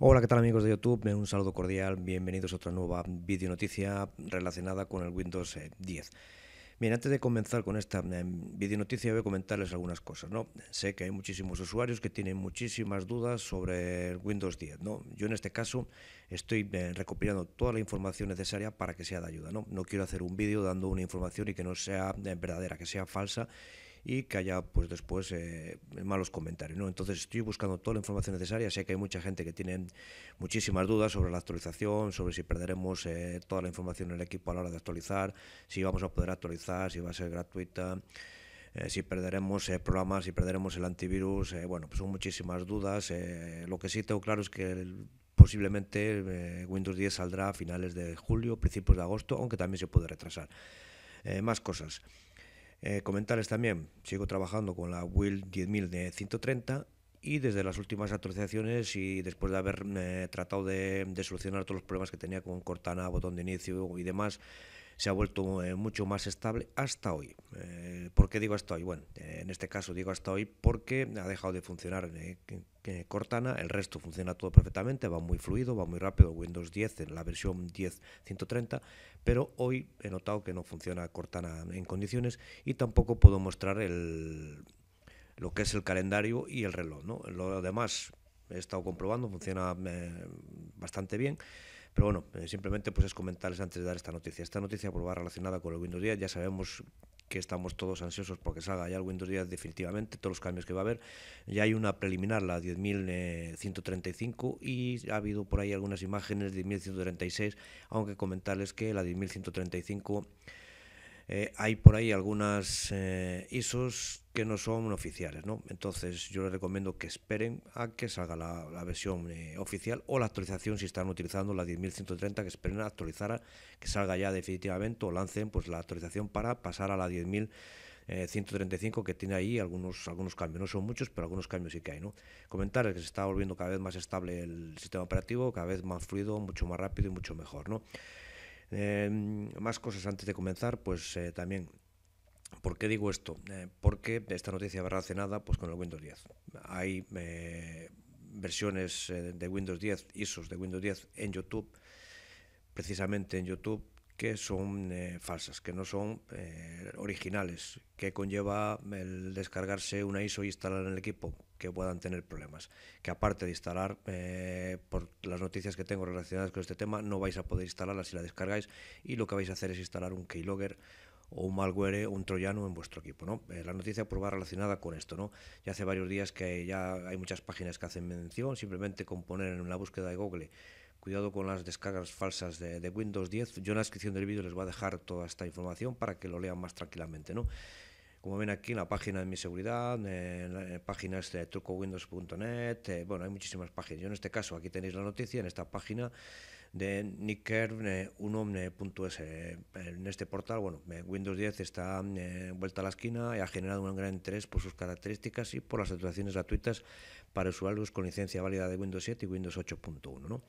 Hola, ¿qué tal amigos de YouTube? Un saludo cordial, bienvenidos a otra nueva video noticia relacionada con el Windows 10. Eh, Bien, antes de comenzar con esta eh, video noticia voy a comentarles algunas cosas, ¿no? Sé que hay muchísimos usuarios que tienen muchísimas dudas sobre el Windows 10, ¿no? Yo en este caso estoy eh, recopilando toda la información necesaria para que sea de ayuda, ¿no? No quiero hacer un vídeo dando una información y que no sea verdadera, que sea falsa y que haya pues después eh, malos comentarios. ¿no? Entonces estoy buscando toda la información necesaria. Sé que hay mucha gente que tiene muchísimas dudas sobre la actualización, sobre si perderemos eh, toda la información en el equipo a la hora de actualizar, si vamos a poder actualizar, si va a ser gratuita. Eh, si perderemos programas, si perderemos el antivirus, bueno, pues son muchísimas dudas. lo que sí tengo claro es que posiblemente Windows 10 saldrá a finales de julio, principios de agosto, aunque también se puede retrasar. más cosas. Eh, comentarles también, sigo trabajando con la Will 10.000 de 130 y desde las últimas actualizaciones y después de haber eh, tratado de, solucionar todos los problemas que tenía con Cortana, botón de inicio y demás, se ha vuelto eh, mucho más estable hasta hoy. Eh, ¿Por qué digo hasta hoy? Bueno, en este caso digo hasta hoy porque ha dejado de funcionar eh, Cortana, el resto funciona todo perfectamente, va muy fluido, va muy rápido, Windows 10 en la versión 10.130, pero hoy he notado que no funciona Cortana en condiciones y tampoco puedo mostrar el, lo que es el calendario y el reloj. Lo demás he estado comprobando, funciona bastante bien. Pero bueno, eh, simplemente pues es comentarles antes de dar esta noticia. Esta noticia por pues, va relacionada con el Windows 10. Ya sabemos que estamos todos ansiosos porque salga ya el Windows 10 definitivamente, todos los cambios que va a haber. Ya hay una preliminar, la 10.135, eh, y ha habido por ahí algunas imágenes de 10.136, aunque comentarles que la 10.135 eh, hay por ahí algunas eh, ISOs que no son oficiales, ¿no? Entonces yo les recomiendo que esperen a que salga la, versión eh, oficial o la actualización si están utilizando la 10.130, que esperen a actualizar, que salga ya definitivamente o lancen pues la actualización para pasar a la 10.135 que tiene ahí algunos, algunos cambios, no son muchos, pero algunos cambios sí que hay. ¿no? Comentar que se está volviendo cada vez más estable el sistema operativo, cada vez más fluido, mucho más rápido y mucho mejor. ¿no? Eh, más cosas antes de comenzar, pues eh, también ¿Por qué digo esto? Eh, porque esta noticia va relacionada pues, con el Windows 10. Hay eh, versiones de Windows 10, ISOs de Windows 10 en YouTube. Precisamente en YouTube que son eh, falsas, que no son eh, originales, que conlleva el descargarse una ISO y instalar en el equipo, que puedan tener problemas. Que aparte de instalar, eh, por las noticias que tengo relacionadas con este tema, no vais a poder instalarla si la descargáis y lo que vais a hacer es instalar un keylogger o un malware un troyano en vuestro equipo. ¿no? la noticia por pues va relacionada con esto. ¿no? Ya hace varios días que ya hay muchas páginas que hacen mención, simplemente con poner en la búsqueda de Google Cuidado con las descargas falsas de, Windows 10. Yo en la descripción del vídeo les voy a dejar toda esta información para que lo lean más tranquilamente, ¿no? Como ven aquí en la página de mi seguridad, en la de trucowindows.net, eh, bueno, hay muchísimas páginas. Yo en este caso, aquí tenéis la noticia, en esta página de nickerunomne.es. Eh, en este portal, bueno, Windows 10 está eh, vuelta a la esquina y ha generado un gran interés por sus características y por las actuaciones gratuitas para usuarios con licencia válida de Windows 7 y Windows 8.1, ¿no?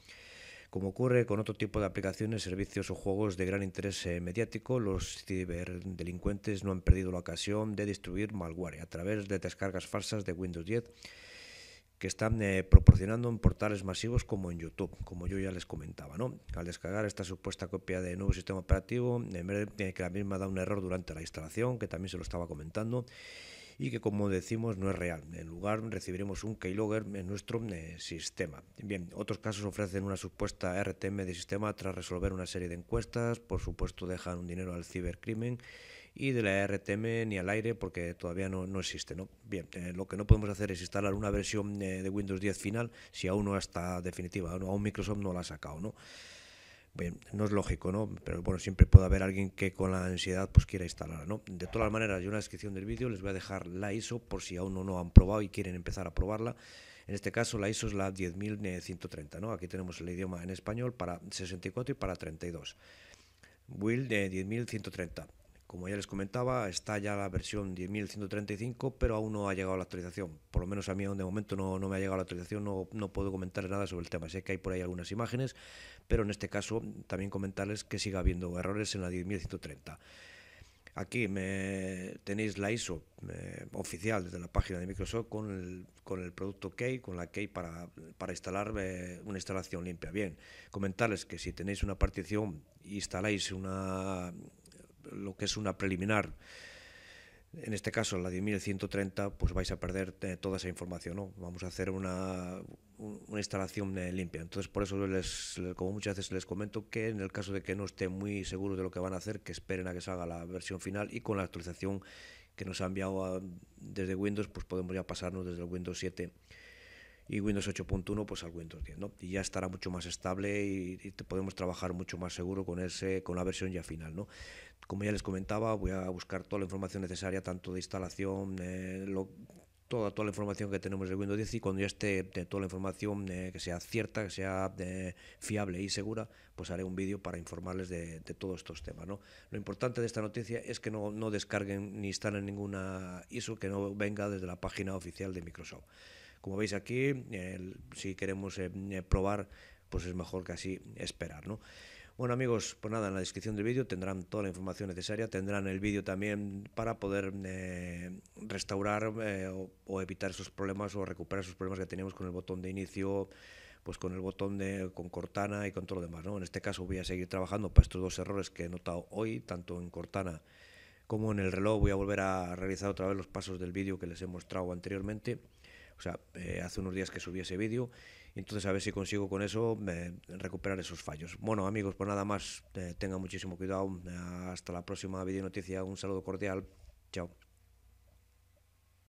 Como ocurre con otro tipo de aplicaciones, servicios o juegos de gran interés eh, mediático, los ciberdelincuentes no han perdido la ocasión de distribuir malware a través de descargas falsas de Windows 10 que están eh, proporcionando en portales masivos como en YouTube, como yo ya les comentaba. ¿no? Al descargar esta supuesta copia de nuevo sistema operativo, en que la misma da un error durante la instalación, que también se lo estaba comentando, y que como decimos no es real. En lugar recibiremos un keylogger en nuestro eh, sistema. Bien, otros casos ofrecen una supuesta RTM de sistema tras resolver una serie de encuestas, por supuesto dejan un dinero al cibercrimen y de la RTM ni al aire porque todavía no, existe. ¿no? Bien, eh, lo que no podemos hacer es instalar una versión eh, de Windows 10 final si aún no está definitiva, aún Microsoft no la ha sacado. ¿no? no es lógico, ¿no? Pero bueno, siempre puede haber alguien que con la ansiedad pues quiera instalarla. ¿no? De todas maneras, en la descripción del vídeo les voy a dejar la ISO por si aún no, han probado y quieren empezar a probarla. En este caso la ISO es la 10.130, ¿no? Aquí tenemos el idioma en español para 64 y para 32. Will de 10.130. Como ya les comentaba, está ya la versión 10.135, pero aún no ha llegado la actualización. Por lo menos a mí de momento no, me ha llegado la actualización, no, no, puedo comentar nada sobre el tema. Sé que hay por ahí algunas imágenes, pero en este caso también comentarles que siga habiendo errores en la 10.130. Aquí tenéis la ISO eh, oficial desde la página de Microsoft con el, con el producto Key, con la Key para, para instalar eh, una instalación limpia. Bien, comentarles que si tenéis una partición, instaláis una lo que es una preliminar, en este caso la 10.130, pues vais a perder eh, toda esa información, ¿no? Vamos a hacer una, instalación eh, limpia. Entonces, por eso, les, como muchas veces les comento, que en el caso de que no estén muy seguros de lo que van a hacer, que esperen a que salga la versión final y con la actualización que nos ha enviado ah, desde Windows, pues podemos ya pasarnos desde el Windows 7 y Windows 8.1 pues al Windows 10, ¿no? Y ya estará mucho más estable y, podemos trabajar mucho más seguro con ese con la versión ya final, ¿no? Como ya les comentaba, voy a buscar toda la información necesaria, tanto de instalación, eh, toda, toda la información que tenemos de Windows 10 y cuando ya esté eh, toda la información eh, que sea cierta, que sea fiable y segura, pues haré un vídeo para informarles de, todos estos temas. ¿no? Lo importante de esta noticia es que no, no descarguen ni instalen ninguna ISO que no venga desde la página oficial de Microsoft. Como veis aquí, si queremos eh, eh, probar, pues es mejor que así esperar, Bueno amigos, pues nada, en la descripción del vídeo tendrán toda la información necesaria, tendrán el vídeo también para poder eh, restaurar o, evitar esos problemas o recuperar esos problemas que teníamos con el botón de inicio, pues con el botón de con Cortana y con todo lo demás. ¿no? En este caso voy a seguir trabajando para estos dos errores que he notado hoy, tanto en Cortana como en el reloj. Voy a volver a realizar otra vez los pasos del vídeo que les he mostrado anteriormente o sea, eh, hace unos días que subí ese vídeo, entonces a ver si consigo con eso eh, recuperar esos fallos. Bueno, amigos, pues nada más, eh, tengan muchísimo cuidado. Hasta la próxima vídeo noticia. Un saludo cordial. Chao.